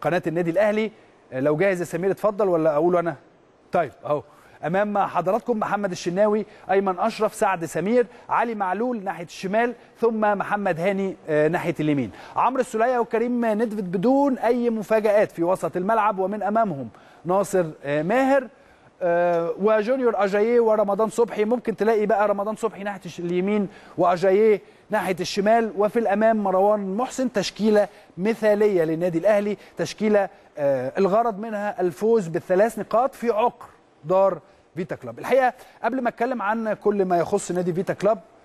قناه النادي الاهلي آه، لو جاهز يا سمير اتفضل ولا اقوله انا طيب اهو امام حضراتكم محمد الشناوي ايمن اشرف سعد سمير علي معلول ناحيه الشمال ثم محمد هاني آه، ناحيه اليمين عمرو السليه وكريم ندفت بدون اي مفاجات في وسط الملعب ومن امامهم ناصر آه، ماهر آه، وجونيور اجاييه ورمضان صبحي ممكن تلاقي بقى رمضان صبحي ناحيه اليمين واجاييه ناحيه الشمال وفي الامام مروان محسن تشكيله مثاليه للنادي الاهلي تشكيله آه، الغرض منها الفوز بالثلاث نقاط في عقر دار فيتا كلوب الحقيقه قبل ما اتكلم عن كل ما يخص نادي فيتا كلوب